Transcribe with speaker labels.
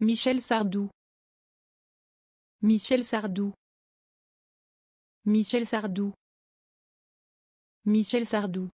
Speaker 1: Michel Sardou. Michel Sardou. Michel Sardou. Michel Sardou.